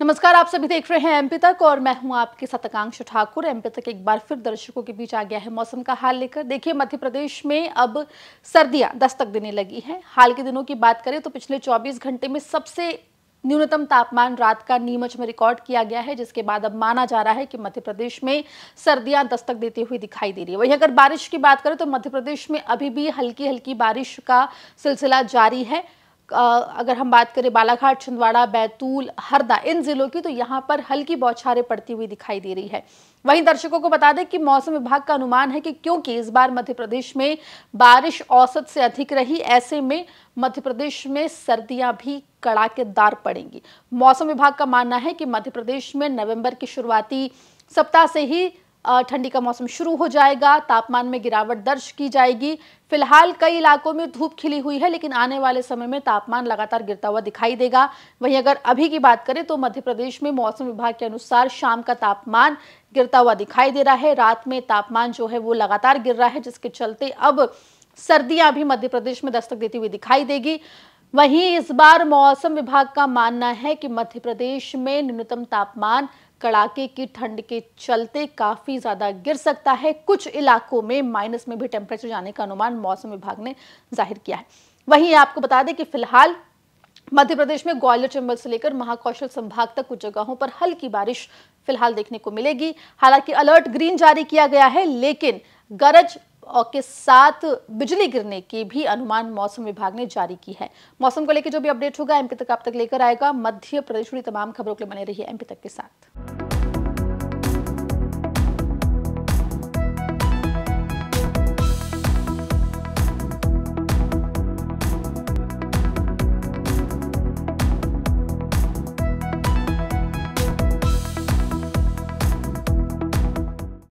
नमस्कार आप सभी देख रहे हैं एमपी तक और मैं हूं आपके सतकांक्ष ठाकुर एमपी तक एक बार फिर दर्शकों के बीच आ गया है मौसम का हाल लेकर देखिए मध्य प्रदेश में अब सर्दियां दस्तक देने लगी हैं हाल के दिनों की बात करें तो पिछले 24 घंटे में सबसे न्यूनतम तापमान रात का नीमच में रिकॉर्ड किया गया है जिसके बाद अब माना जा रहा है कि मध्य प्रदेश में सर्दियां दस्तक देती हुई दिखाई दे रही है वहीं अगर बारिश की बात करें तो मध्य प्रदेश में अभी भी हल्की हल्की बारिश का सिलसिला जारी है अगर हम बात करें बालाघाट छिंदवाड़ा बैतूल हरदा इन जिलों की तो यहाँ पर हल्की बौछारें पड़ती हुई दिखाई दे रही है वहीं दर्शकों को बता दें कि मौसम विभाग का अनुमान है कि क्योंकि इस बार मध्य प्रदेश में बारिश औसत से अधिक रही ऐसे में मध्य प्रदेश में सर्दियां भी कड़ाकेदार पड़ेंगी मौसम विभाग का मानना है कि मध्य प्रदेश में नवंबर की शुरुआती सप्ताह से ही ठंडी का मौसम शुरू हो जाएगा तापमान में गिरावट दर्ज की जाएगी फिलहाल कई इलाकों में धूप खिली हुई है लेकिन आने वाले समय में तापमान लगातार गिरता हुआ दिखाई देगा वहीं अगर अभी की बात करें तो मध्य प्रदेश में मौसम विभाग के अनुसार शाम का तापमान गिरता हुआ दिखाई दे रहा है रात में तापमान जो है वो लगातार गिर रहा है जिसके चलते अब सर्दियां भी मध्य प्रदेश में दस्तक देती हुई दिखाई देगी वहीं इस बार मौसम विभाग का मानना है कि मध्य प्रदेश में न्यूनतम तापमान कड़ाके की ठंड के चलते काफ़ी ज़्यादा गिर सकता है कुछ इलाकों में माइनस में भी टेम्परेचर जाने का अनुमान मौसम विभाग ने जाहिर किया है वहीं आपको बता दें कि फिलहाल मध्य प्रदेश में ग्वालियर चंबल से लेकर महाकौशल संभाग तक कुछ जगहों पर हल्की बारिश फिलहाल देखने को मिलेगी हालांकि अलर्ट ग्रीन जारी किया गया है लेकिन गरज के साथ बिजली गिरने की भी अनुमान मौसम विभाग ने जारी की है मौसम को लेकर जो भी अपडेट होगा एमपी तक आप तक लेकर आएगा मध्य प्रदेश की तमाम खबरों के लिए बने रही है एमपी तक के साथ